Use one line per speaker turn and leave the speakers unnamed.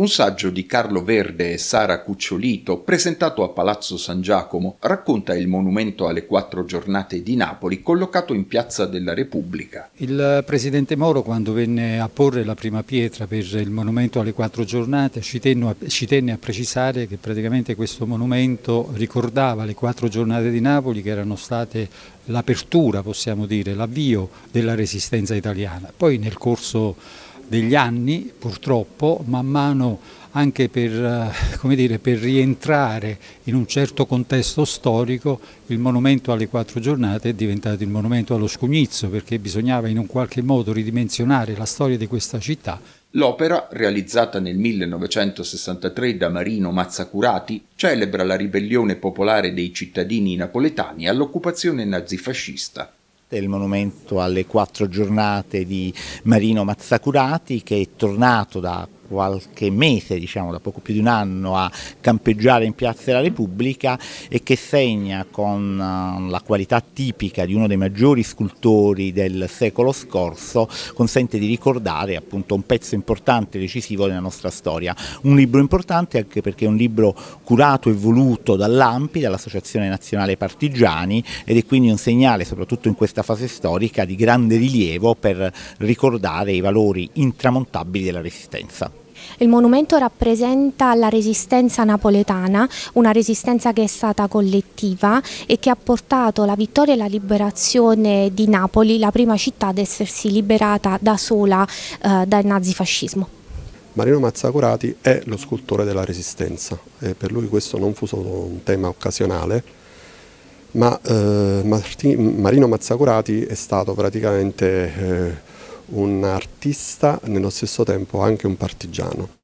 Un saggio di Carlo Verde e Sara Cucciolito, presentato a Palazzo San Giacomo, racconta il monumento alle quattro giornate di Napoli collocato in Piazza della Repubblica.
Il presidente Moro, quando venne a porre la prima pietra per il monumento alle quattro giornate, ci, a, ci tenne a precisare che praticamente questo monumento ricordava le quattro giornate di Napoli che erano state l'apertura, possiamo dire, l'avvio della resistenza italiana. Poi nel corso degli anni, purtroppo, man mano anche per, eh, dire, per, rientrare in un certo contesto storico, il monumento alle quattro giornate è diventato il monumento allo scugnizzo perché bisognava in un qualche modo ridimensionare la storia di questa città.
L'opera, realizzata nel 1963 da Marino Mazzacurati, celebra la ribellione popolare dei cittadini napoletani all'occupazione nazifascista
il monumento alle quattro giornate di Marino Mazzacurati che è tornato da qualche mese, diciamo da poco più di un anno, a campeggiare in Piazza della Repubblica e che segna con uh, la qualità tipica di uno dei maggiori scultori del secolo scorso, consente di ricordare appunto un pezzo importante e decisivo della nostra storia. Un libro importante anche perché è un libro curato e voluto dall'AMPI, dall'Associazione Nazionale Partigiani ed è quindi un segnale, soprattutto in questa fase storica, di grande rilievo per ricordare i valori intramontabili della resistenza.
Il monumento rappresenta la resistenza napoletana, una resistenza che è stata collettiva e che ha portato la vittoria e la liberazione di Napoli, la prima città ad essersi liberata da sola eh, dal nazifascismo.
Marino Mazzacurati è lo scultore della resistenza e per lui questo non fu solo un tema occasionale, ma eh, Martì, Marino Mazzacurati è stato praticamente eh, un artista nello stesso tempo anche un
partigiano.